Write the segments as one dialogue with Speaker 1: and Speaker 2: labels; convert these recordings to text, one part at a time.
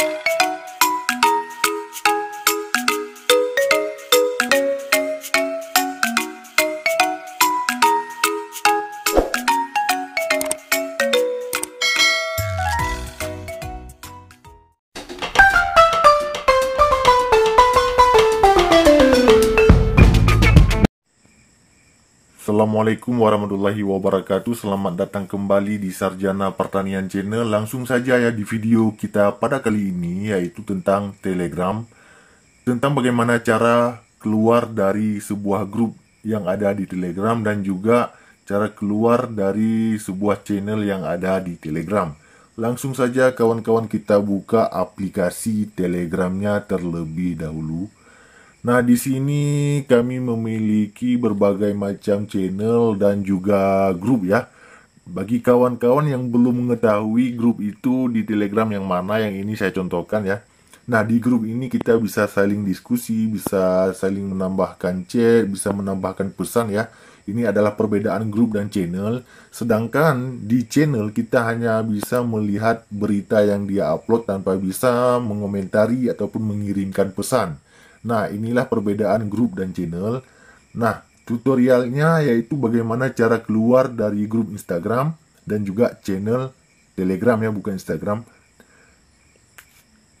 Speaker 1: you Assalamualaikum warahmatullahi wabarakatuh Selamat datang kembali di Sarjana Pertanian Channel Langsung saja ya di video kita pada kali ini Yaitu tentang Telegram Tentang bagaimana cara keluar dari sebuah grup yang ada di Telegram Dan juga cara keluar dari sebuah channel yang ada di Telegram Langsung saja kawan-kawan kita buka aplikasi Telegramnya terlebih dahulu Nah, di sini kami memiliki berbagai macam channel dan juga grup ya. Bagi kawan-kawan yang belum mengetahui grup itu di Telegram yang mana yang ini saya contohkan ya. Nah, di grup ini kita bisa saling diskusi, bisa saling menambahkan chat, bisa menambahkan pesan ya. Ini adalah perbedaan grup dan channel. Sedangkan di channel kita hanya bisa melihat berita yang dia upload tanpa bisa mengomentari ataupun mengirimkan pesan. Nah, inilah perbedaan grup dan channel. Nah, tutorialnya yaitu bagaimana cara keluar dari grup Instagram dan juga channel Telegram ya, bukan Instagram.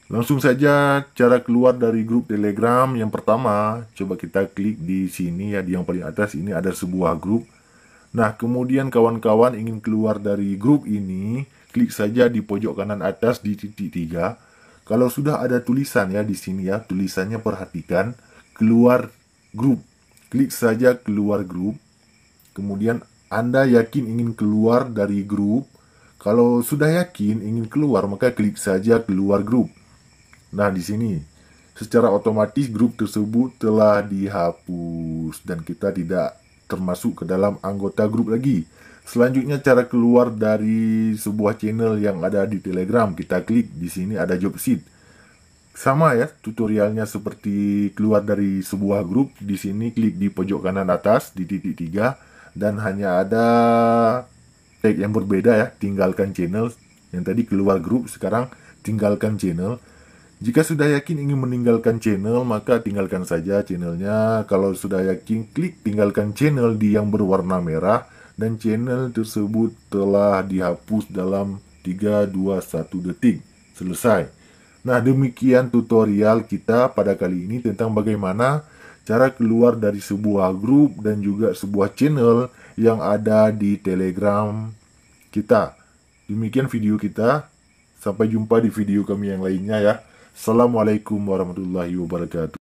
Speaker 1: Langsung saja cara keluar dari grup Telegram yang pertama, coba kita klik di sini ya di yang paling atas ini ada sebuah grup. Nah, kemudian kawan-kawan ingin keluar dari grup ini, klik saja di pojok kanan atas di titik tiga kalau sudah ada tulisan ya di sini ya, tulisannya perhatikan keluar grup. Klik saja keluar grup. Kemudian Anda yakin ingin keluar dari grup. Kalau sudah yakin ingin keluar, maka klik saja keluar grup. Nah, di sini secara otomatis grup tersebut telah dihapus dan kita tidak termasuk ke dalam anggota grup lagi. Selanjutnya cara keluar dari sebuah channel yang ada di Telegram. Kita klik di sini ada job seat. Sama ya tutorialnya seperti keluar dari sebuah grup. Di sini klik di pojok kanan atas di titik tiga dan hanya ada tag yang berbeda ya. Tinggalkan channel yang tadi keluar grup sekarang tinggalkan channel. Jika sudah yakin ingin meninggalkan channel, maka tinggalkan saja channelnya. Kalau sudah yakin, klik tinggalkan channel di yang berwarna merah dan channel tersebut telah dihapus dalam 321 detik. Selesai. Nah, demikian tutorial kita pada kali ini tentang bagaimana cara keluar dari sebuah grup dan juga sebuah channel yang ada di Telegram kita. Demikian video kita. Sampai jumpa di video kami yang lainnya ya. Assalamualaikum warahmatullahi wabarakatuh.